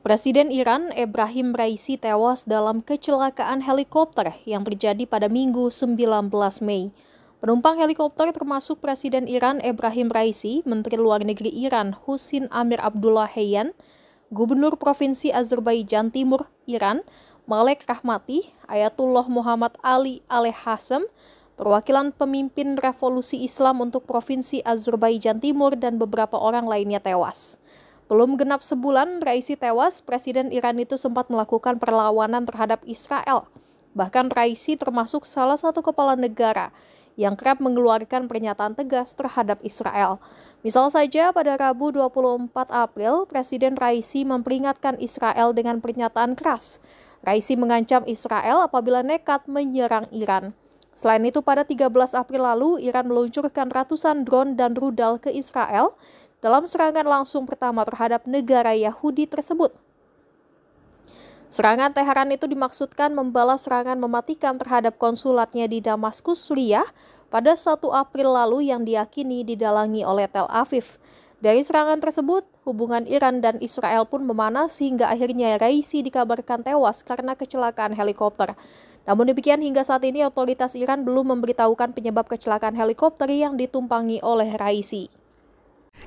Presiden Iran Ibrahim Raisi tewas dalam kecelakaan helikopter yang terjadi pada Minggu 19 Mei. Penumpang helikopter termasuk Presiden Iran Ibrahim Raisi, Menteri Luar Negeri Iran Husin Amir Abdullah Heyan, Gubernur Provinsi Azerbaijan Timur Iran Malek Rahmati, Ayatullah Muhammad Ali Aleh Hasem, perwakilan pemimpin revolusi Islam untuk Provinsi Azerbaijan Timur dan beberapa orang lainnya tewas. Belum genap sebulan Raisi tewas, Presiden Iran itu sempat melakukan perlawanan terhadap Israel. Bahkan Raisi termasuk salah satu kepala negara yang kerap mengeluarkan pernyataan tegas terhadap Israel. Misal saja pada Rabu 24 April, Presiden Raisi memperingatkan Israel dengan pernyataan keras. Raisi mengancam Israel apabila nekat menyerang Iran. Selain itu, pada 13 April lalu, Iran meluncurkan ratusan drone dan rudal ke Israel dalam serangan langsung pertama terhadap negara Yahudi tersebut. Serangan Teheran itu dimaksudkan membalas serangan mematikan terhadap konsulatnya di Damaskus, Suriah pada 1 April lalu yang diyakini didalangi oleh Tel Aviv. Dari serangan tersebut, hubungan Iran dan Israel pun memanas hingga akhirnya Raisi dikabarkan tewas karena kecelakaan helikopter. Namun demikian hingga saat ini otoritas Iran belum memberitahukan penyebab kecelakaan helikopter yang ditumpangi oleh Raisi.